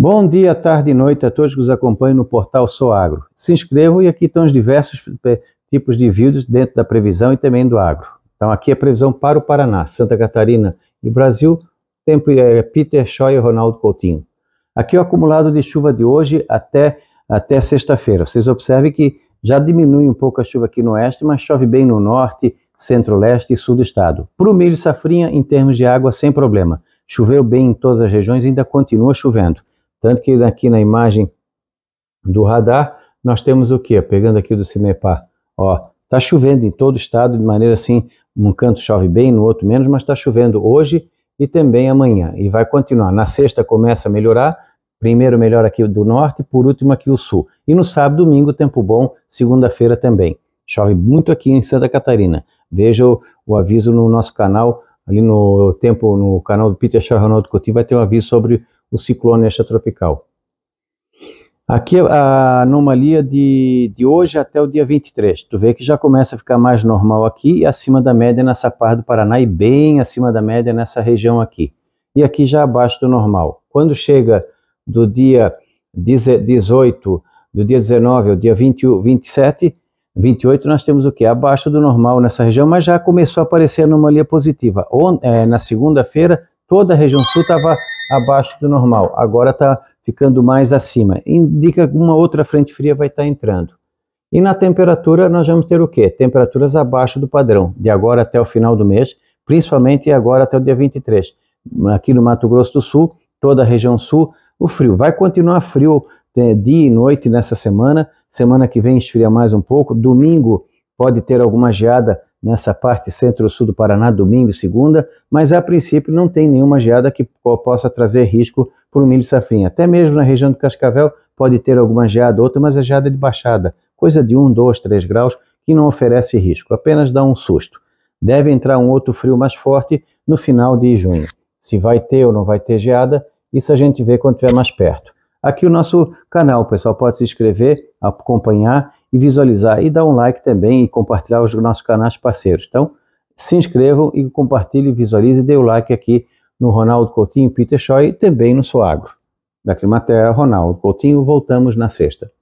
Bom dia, tarde e noite a todos que nos acompanham no portal Sou Agro. Se inscrevam e aqui estão os diversos eh, tipos de vídeos dentro da previsão e também do agro. Então aqui é a previsão para o Paraná, Santa Catarina e Brasil, tempo é Peter Schoy e Ronaldo Coutinho. Aqui é o acumulado de chuva de hoje até, até sexta-feira. Vocês observem que já diminui um pouco a chuva aqui no oeste, mas chove bem no norte, centro-leste e sul do estado. Para o milho e safrinha, em termos de água, sem problema. Choveu bem em todas as regiões e ainda continua chovendo. Tanto que aqui na imagem do radar, nós temos o que? Pegando aqui do CIMEPAR, ó, tá chovendo em todo o estado de maneira assim, num canto chove bem, no outro menos, mas está chovendo hoje e também amanhã, e vai continuar. Na sexta começa a melhorar, primeiro melhor aqui do norte, por último aqui o sul. E no sábado, domingo, tempo bom, segunda-feira também. Chove muito aqui em Santa Catarina. Veja o, o aviso no nosso canal, ali no tempo, no canal do Peter Charronaldo Coutinho, vai ter um aviso sobre o ciclone extratropical. Aqui é a anomalia de, de hoje até o dia 23. Tu vê que já começa a ficar mais normal aqui e acima da média nessa parte do Paraná e bem acima da média nessa região aqui. E aqui já abaixo do normal. Quando chega do dia 18, do dia 19 ao dia 20, 27, 28, nós temos o que? Abaixo do normal nessa região, mas já começou a aparecer anomalia positiva. On, é, na segunda-feira, toda a região sul estava abaixo do normal, agora está ficando mais acima. Indica que uma outra frente fria vai estar tá entrando. E na temperatura nós vamos ter o quê? Temperaturas abaixo do padrão, de agora até o final do mês, principalmente agora até o dia 23. Aqui no Mato Grosso do Sul, toda a região sul, o frio. Vai continuar frio é, dia e noite nessa semana, semana que vem esfria mais um pouco, domingo pode ter alguma geada nessa parte centro-sul do Paraná, domingo, e segunda, mas a princípio não tem nenhuma geada que possa trazer risco para o milho safrinha. Até mesmo na região do Cascavel pode ter alguma geada, outra, mas é geada de baixada, coisa de 1, 2, 3 graus, que não oferece risco, apenas dá um susto. Deve entrar um outro frio mais forte no final de junho. Se vai ter ou não vai ter geada, isso a gente vê quando estiver mais perto. Aqui o nosso canal, o pessoal pode se inscrever, acompanhar e visualizar e dar um like também e compartilhar os nossos canais parceiros. Então, se inscrevam e compartilhe visualize e dê o like aqui no Ronaldo Coutinho, Peter Choi e também no Soagro. Da Climaterra, Ronaldo Coutinho, voltamos na sexta.